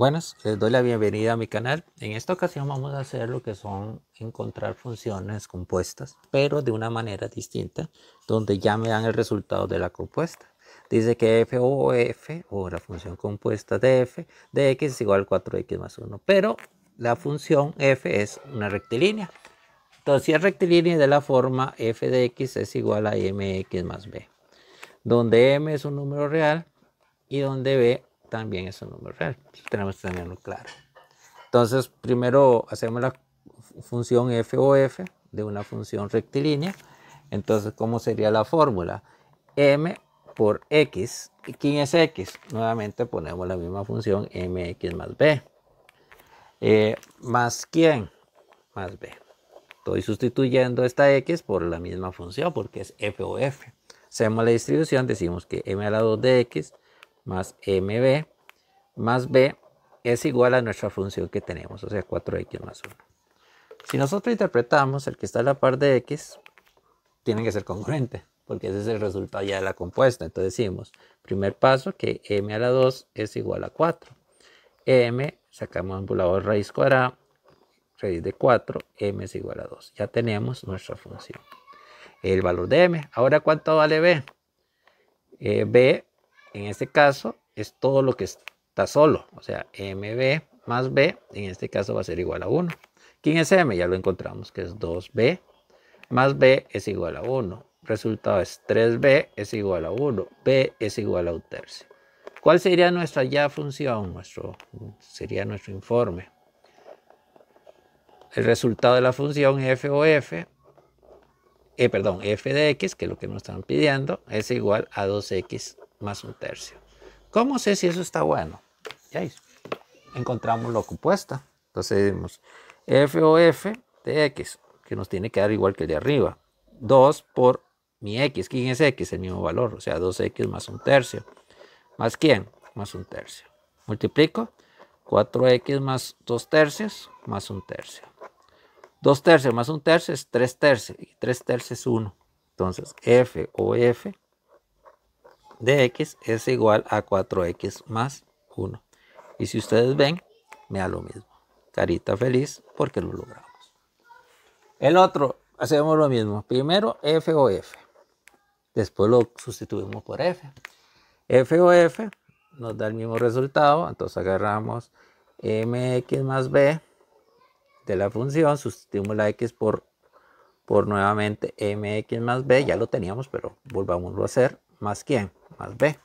Buenas, les doy la bienvenida a mi canal. En esta ocasión vamos a hacer lo que son encontrar funciones compuestas, pero de una manera distinta, donde ya me dan el resultado de la compuesta. Dice que f o f, o la función compuesta de f, de x es igual a 4x más 1, pero la función f es una rectilínea. Entonces, si es rectilínea de la forma f de x es igual a mx más b, donde m es un número real y donde b también es un número real. Tenemos que tenerlo claro. Entonces, primero hacemos la función f o f de una función rectilínea. Entonces, ¿cómo sería la fórmula? m por x. ¿Quién es x? Nuevamente ponemos la misma función mx más b. Eh, ¿Más quién? Más b. Estoy sustituyendo esta x por la misma función porque es f o f. Hacemos la distribución, decimos que m a la 2 de x más mb más b es igual a nuestra función que tenemos, o sea 4x más 1. Si nosotros interpretamos el que está a la par de x, tiene que ser congruente, porque ese es el resultado ya de la compuesta. Entonces decimos, primer paso, que m a la 2 es igual a 4. m, sacamos ambulador raíz cuadrada, raíz de 4, m es igual a 2. Ya tenemos nuestra función. El valor de m. Ahora, ¿cuánto vale b? Eh, b en este caso es todo lo que está solo, o sea, mb más b, en este caso va a ser igual a 1. ¿Quién es m? Ya lo encontramos, que es 2b más b es igual a 1. Resultado es 3b es igual a 1, b es igual a un tercio. ¿Cuál sería nuestra ya función? Nuestro, sería nuestro informe. El resultado de la función f o f eh, perdón, f de x, que es lo que nos están pidiendo, es igual a 2x más un tercio. ¿Cómo sé si eso está bueno? Ya hizo. encontramos lo compuesta. Entonces decimos f o f de x, que nos tiene que dar igual que el de arriba. 2 por mi x. ¿Quién es x? El mismo valor, o sea, 2x más un tercio. ¿Más quién? Más un tercio. Multiplico. 4x más 2 tercios más un tercio. 2 tercios más un tercio es 3 tercios. Y 3 tercios es 1. Entonces, f o f de x es igual a 4x más 1. Y si ustedes ven, me da lo mismo. Carita feliz porque lo logramos. El otro, hacemos lo mismo. Primero f o f. Después lo sustituimos por f. f o f nos da el mismo resultado. Entonces agarramos mx más b de la función. Sustituimos la x por, por nuevamente mx más b. Ya lo teníamos, pero volvámoslo a hacer más quién, más b.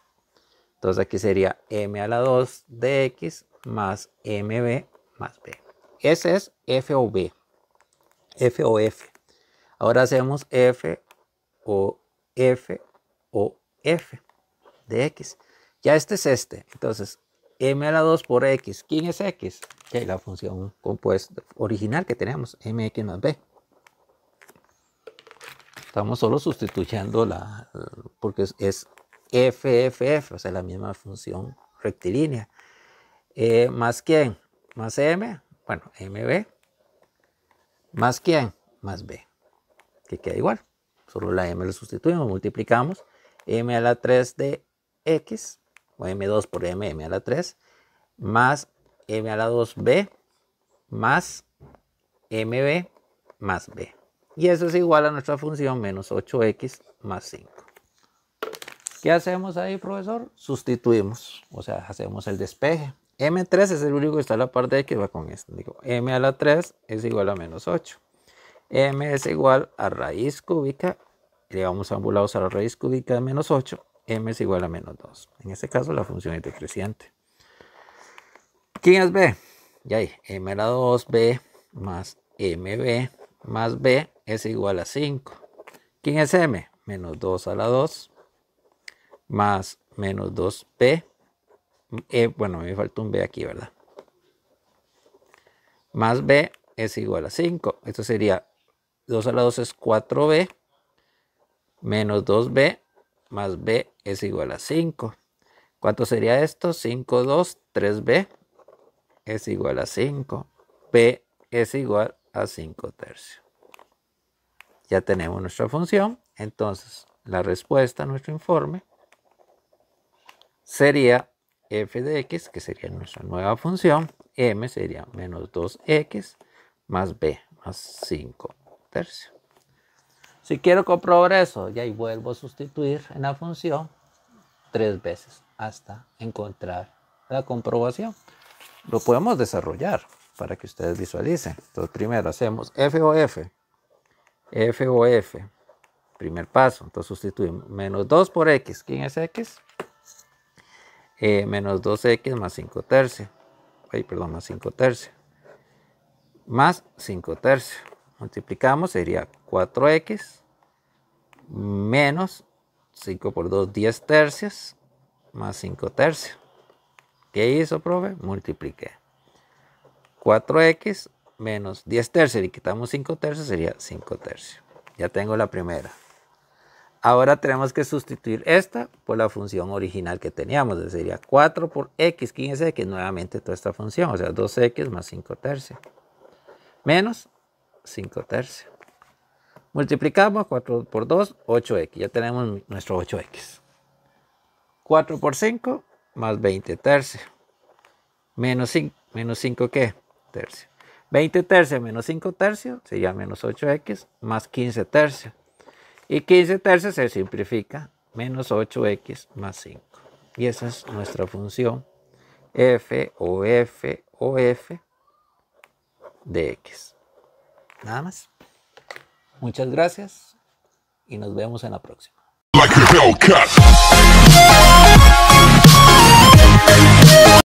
Entonces aquí sería m a la 2 de x más mb más b. Ese es f o b, f o f. Ahora hacemos f o f o f de x. Ya este es este. Entonces m a la 2 por x. ¿Quién es x? Que la función compuesta original que tenemos, mx más b. Estamos solo sustituyendo la, porque es, FFF, o sea, la misma función rectilínea. Eh, ¿Más quién? ¿Más M? Bueno, MB. ¿Más quién? Más B. Que queda igual. Solo la M la sustituimos, multiplicamos. M a la 3 de X, o M2 por M, M a la 3, más M a la 2B, más MB, más B. Y eso es igual a nuestra función menos 8x más 5. ¿Qué hacemos ahí, profesor? Sustituimos, o sea, hacemos el despeje. M3 es el único que está en la parte de x, va con esto. Digo, M a la 3 es igual a menos 8. M es igual a raíz cúbica, le vamos ambulados a la raíz cúbica de menos 8, M es igual a menos 2. En este caso la función es decreciente. ¿Quién es B? Ya ahí, M a la 2B más MB más b es igual a 5. ¿Quién es m? Menos 2 a la 2 más menos 2 p eh, bueno, me falta un b aquí, ¿verdad? Más b es igual a 5. Esto sería 2 a la 2 es 4b menos 2b más b es igual a 5. ¿Cuánto sería esto? 5, 2, 3b es igual a 5. b es igual a 5 tercios. Ya tenemos nuestra función, entonces la respuesta a nuestro informe sería f de x, que sería nuestra nueva función, m sería menos 2x más b más 5 tercios. Si quiero comprobar eso, ya y vuelvo a sustituir en la función tres veces hasta encontrar la comprobación. Lo podemos desarrollar para que ustedes visualicen. Entonces, primero hacemos FOF. FOF. Primer paso. Entonces, sustituimos menos 2 por X. ¿Quién es X? Eh, menos 2X más 5 tercios. Ay, perdón, más 5 tercios. Más 5 tercios. Multiplicamos, sería 4X menos 5 por 2, 10 tercios, más 5 tercios. ¿Qué hizo, profe? Multipliqué. 4x menos 10 tercios y quitamos 5 tercios sería 5 tercios. Ya tengo la primera. Ahora tenemos que sustituir esta por la función original que teníamos. sería 4 por x, 15x, nuevamente toda esta función. O sea, 2x más 5 tercios. Menos 5 tercios. Multiplicamos 4 por 2, 8x. Ya tenemos nuestro 8x. 4 por 5 más 20 tercios. Menos 5, menos 5 ¿qué? tercio. 20 tercios menos 5 tercios sería menos 8x más 15 tercios. Y 15 tercios se simplifica, menos 8x más 5. Y esa es nuestra función f o f o f de x. Nada más. Muchas gracias y nos vemos en la próxima.